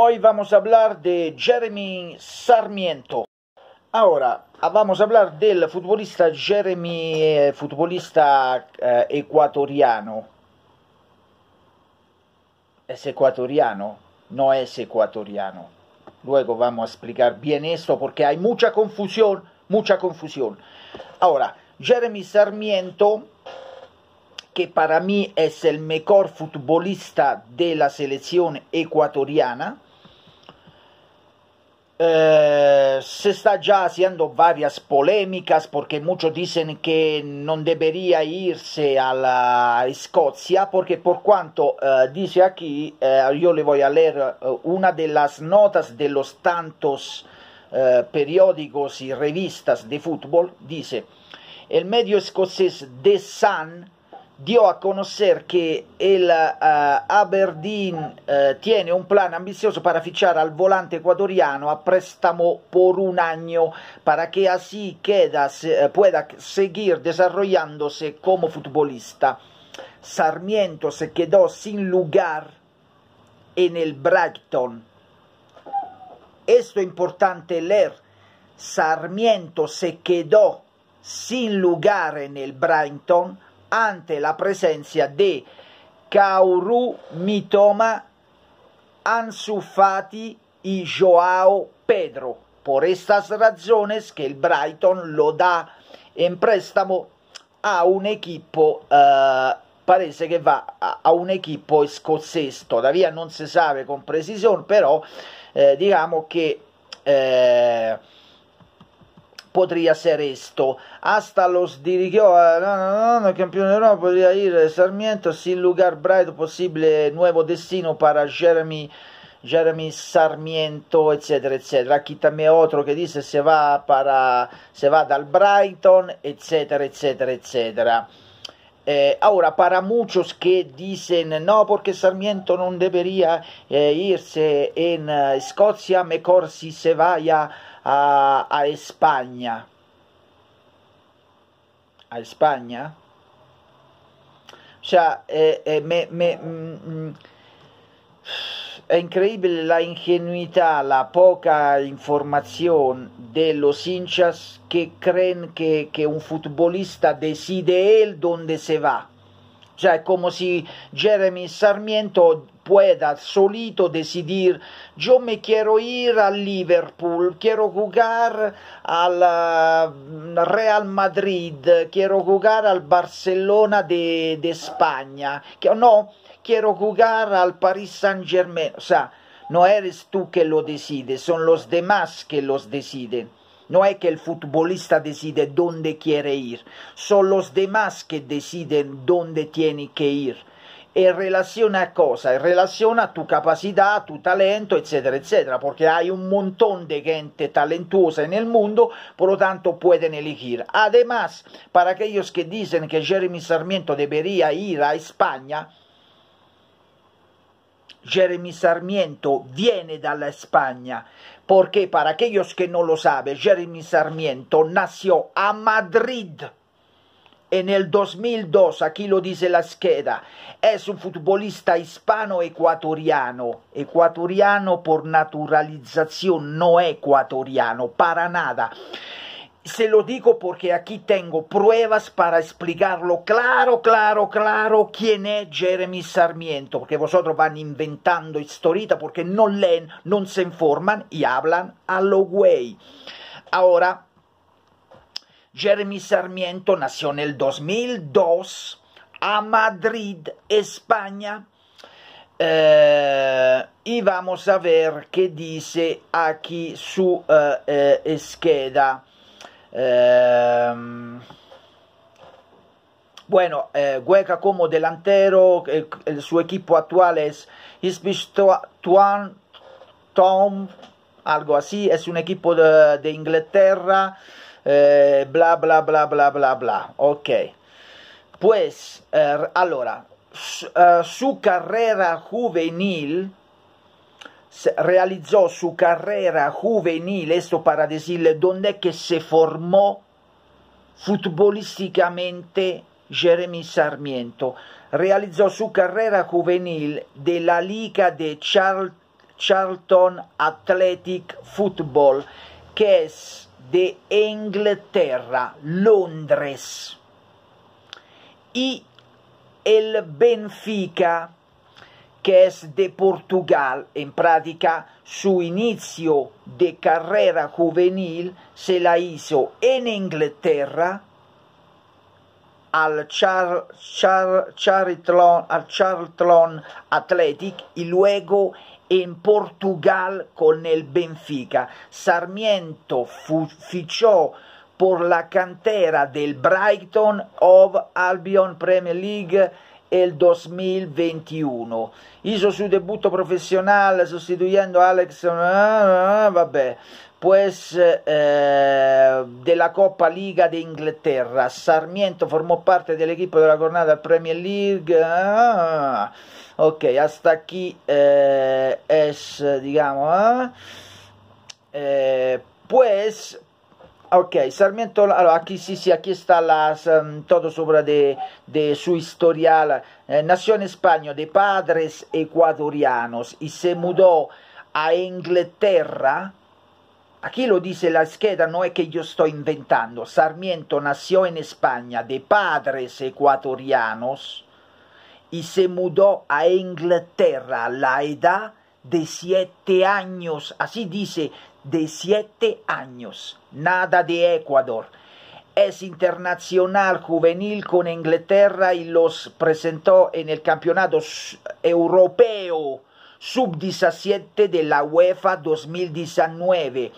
Hoy vamos a hablar de Jeremy Sarmiento. Ahora, ah, vamos a hablar del futbolista Jeremy, eh, futbolista eh, ecuatoriano. ¿Es ecuatoriano? No es ecuatoriano. Luego vamos a explicar bien esto porque hay mucha confusión, mucha confusión. Ahora, Jeremy Sarmiento, que para mí es el mejor futbolista de la selección ecuatoriana, eh, se está ya haciendo varias polémicas porque muchos dicen que no debería irse a la Escocia porque por cuanto eh, dice aquí, eh, yo le voy a leer una de las notas de los tantos periódicos y revistas de fútbol, dice, el medio escocés The Sun dio a conoscer che il uh, eh, Aberdeen uh, tiene un plan ambizioso para fichar al volante ecuadoriano a préstamo per un anno para che así queda, se, uh, pueda seguir desarrollándose come futbolista. Sarmiento se quedó sin lugar en el Brighton. Esto es importante leer. Sarmiento se quedó sin lugar en el Brighton ante la presenza di Kauru Mitoma Ansufati y Joao Pedro. Por estas razones que el Brighton lo dà in prestito a un equipo eh, parece che va a, a un equipo scozzese tuttavia non si sa con precisione però eh, diciamo che eh, podría hacer esto. Hasta los dirigió no, no, no, no, campeón de Europa, podría ir Sarmiento sin lugar Bright, posible nuevo destino para Jeremy. Jeremy Sarmiento, eccetera, eccetera. Aquí también otro que dice se va, para, se va dal Brighton, eccetera, eccetera, eccetera. Eh, ahora, para muchos que dicen, no, porque Sarmiento no debería eh, irse en uh, eh, Escocia, mejor si se vaya a, a España. ¿A España? O sea, eh, eh me, me mm, mm, è incredibile la ingenuità, la poca informazione dello Sinchas che creen che, que un futbolista decide él dónde se va. Cioè, è come se Jeremy Sarmiento pueda solito decidir, yo me quiero ir al Liverpool, quiero jugar al ah, Real Madrid, quiero jugar al Barcelona de, España, no, quiero jugar al Paris Saint Germain, o sea, no eres tú que lo decides, son los demás que los deciden. No es que el futbolista decide dónde quiere ir, son los demás que deciden dónde tiene que ir. in relazione a cosa? In relazione a tu capacità, a tu talento, eccetera, eccetera, perché hai un montone de gente talentuosa en el mundo, por lo tanto pueden elegir. Además, para aquellos que dicen che Jeremy Sarmiento debería ir a España, Jeremy Sarmiento viene dalla España, perché para aquellos che non lo saben, Jeremy Sarmiento nació a Madrid e nel 2002, aquí lo dice la scheda, è un futbolista hispano-ecuatoriano, ecuatoriano per naturalizzazione, no ecuatoriano, para nada. Se lo dico perché aquí tengo pruebas para explicarlo claro, claro, claro quién es Jeremy Sarmiento, perché vosotros van inventando storie perché non leen, non se informano e parlano a lo güey. Jeremy Sarmiento nació en el 2002 a Madrid, España. Eh, y vamos a ver qué dice aquí su eh, eh, esqueda. Bueno, eh, como delantero, su equipo actual es Tuan Tom, algo así, es un equipo de Inglaterra. eh, bla bla bla bla bla bla. Ok. Pues, eh, allora, su, eh, su carrera juvenil, realizzò su carrera juvenile, questo para decirle, donde che se formò futbolisticamente Jeremy Sarmiento. Realizzò su carrera juvenil della Liga de Charl Charlton Athletic Football, che è de Inglaterra, Londres. Y el Benfica, que es de Portugal, en práctica su inicio de carrera juvenil se la hizo en Inglaterra al, Charlton Athletic y luego in Portugal con il Benfica. Sarmiento fu- ficciò per la cantera del Brighton of Albion Premier League el 2021. Hizo su debutto profesional sustituyendo a Alex, ah, vabbè, pues eh, della Coppa Liga d'Inghilterra. Sarmiento formò parte dell'equipe della giornata Premier League. Ah, Ok, hasta aquí eh, es, digamos, ¿ah? eh, pues, ok, Sarmiento, aquí sí, sí, aquí está las, em, todo sobre de, su historial. Eh, nació en España de padres ecuatorianos y se mudó a Inglaterra Aquí lo dice la scheda, no es que yo estoy inventando. Sarmiento nació en España de padres ecuatorianos y se mudó a Inglaterra a la edad de siete años, así dice, de siete años, nada de Ecuador. Es internacional juvenil con Inglaterra y los presentó en el Campeonato Europeo Sub-17 de la UEFA 2019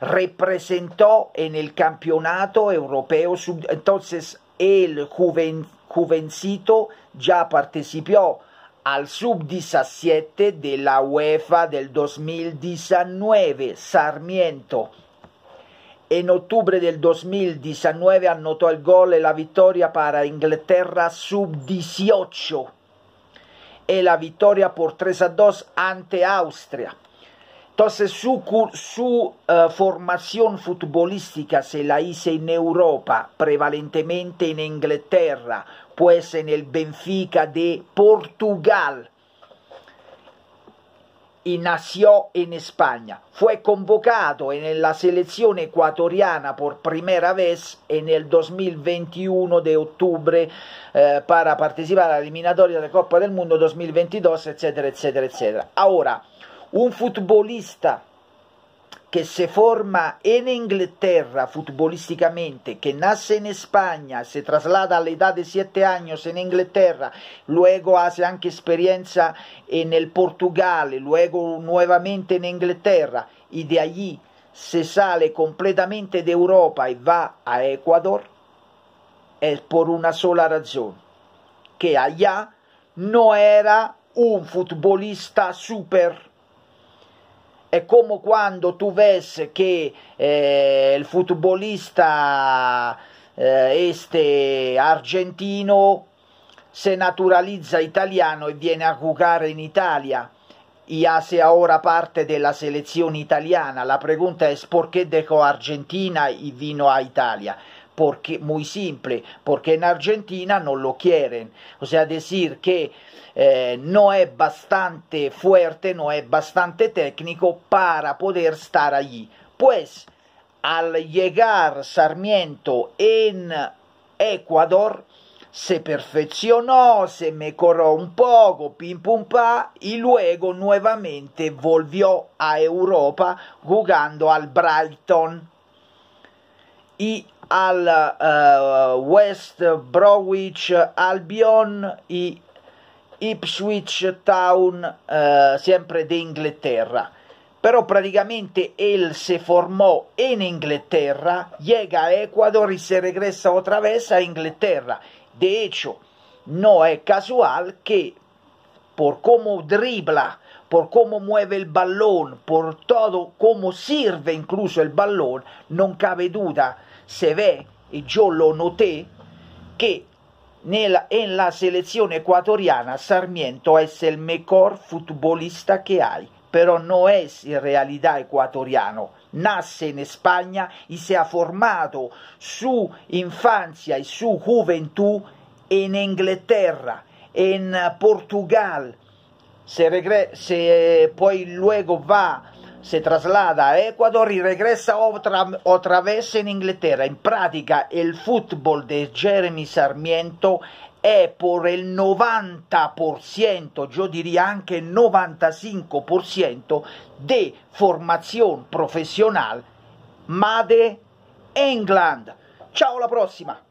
representó en el campeonato europeo. Entonces, el, juvenil Jovencito già partecipò al Sub-17 della UEFA del 2019 Sarmiento e in ottobre del 2019 annotò il gol e la vittoria per Inghilterra Sub-18 e la vittoria por 3-2 ante Austria. Entonces su, su uh, eh, formación futbolística se la hice en Europa, prevalentemente en Inglaterra, pues en el Benfica de Portugal. Y nació en España. Fue convocado en la selección ecuatoriana por primera vez en el 2021 de octubre eh, para participar a la eliminatoria de la Copa del Mundo 2022, etcétera, etcétera, etcétera. Ahora, un futbolista che si forma in Inghilterra futbolisticamente, che nasce in España, si traslada all'età di 7 anni in Inghilterra, luego hace anche esperienza nel el luego nuovamente in Inghilterra, e de allí se sale completamente d'Europa e va a Ecuador, è per una sola ragione, che allá no era un futbolista super è come quando tu vedi che eh, il futbolista eh, este argentino si naturalizza italiano e viene a giocare in Italia y hace ora parte della selezione italiana. La pregunta è perché dejó Argentina e vino a Italia? porque, muy simple, porque en Argentina no lo quieren. O sea, decir que eh, no es bastante fuerte, no es bastante técnico para poder estar allí. Pues al llegar Sarmiento en Ecuador, se perfeccionó, se mejoró un poco, pim pum pa, y luego nuevamente volvió a Europa jugando al Brighton i al uh, West Browich Albion, i Ipswich Town, uh, sempre d'Inghilterra. Però praticamente él se formò in Inghilterra llega a Ecuador e se regressa otra vez a Inghilterra De hecho, no è casual que por cómo dribla, por cómo mueve el balón, por todo cómo sirve incluso el balón, no cabe duda, se ve, y yo lo noté, que en la selección ecuatoriana Sarmiento es el mejor futbolista que hay, pero no es en realidad ecuatoriano. Nace en España y se ha formado su infancia y su juventud en Inglaterra en Portugal. Se, regre se eh, poi luego va, se traslada a Ecuador e regressa otra, otra vez in Inghilterra. In pratica, il football di Jeremy Sarmiento è per il 90%, io diria anche il 95% di formazione professionale Made England. Ciao alla prossima!